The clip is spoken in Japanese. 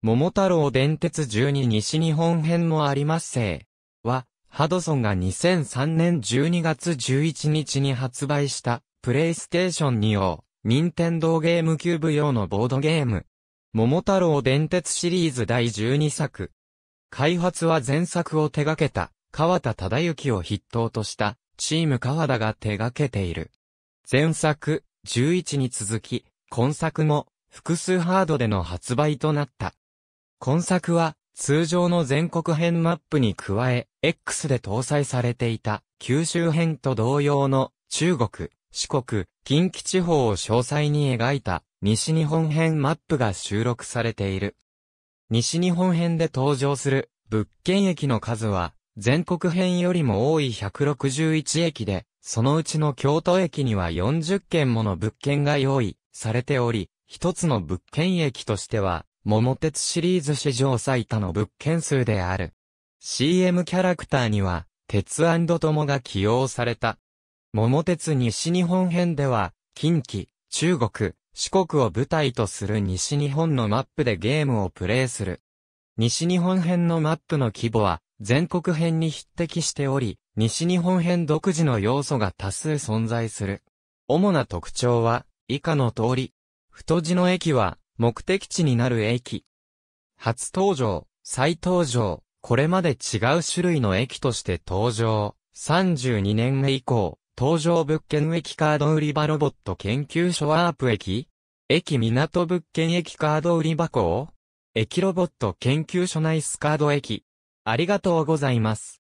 桃太郎電鉄12西日本編もありますせい。は、ハドソンが2003年12月11日に発売した、プレイステーション2を、任天堂ゲームキューブ用のボードゲーム。桃太郎電鉄シリーズ第12作。開発は前作を手掛けた、川田忠之を筆頭とした、チーム川田が手掛けている。前作、11に続き、今作も、複数ハードでの発売となった。今作は、通常の全国編マップに加え、X で搭載されていた九州編と同様の中国、四国、近畿地方を詳細に描いた西日本編マップが収録されている。西日本編で登場する物件駅の数は全国編よりも多い161駅で、そのうちの京都駅には40件もの物件が用意されており、一つの物件駅としては桃鉄シリーズ史上最多の物件数である。CM キャラクターには、鉄友が起用された。桃鉄西日本編では、近畿、中国、四国を舞台とする西日本のマップでゲームをプレイする。西日本編のマップの規模は、全国編に匹敵しており、西日本編独自の要素が多数存在する。主な特徴は、以下の通り。太字の駅は、目的地になる駅。初登場、再登場、これまで違う種類の駅として登場。32年目以降、登場物件駅カード売り場ロボット研究所ワープ駅駅港物件駅カード売り箱駅ロボット研究所ナイスカード駅。ありがとうございます。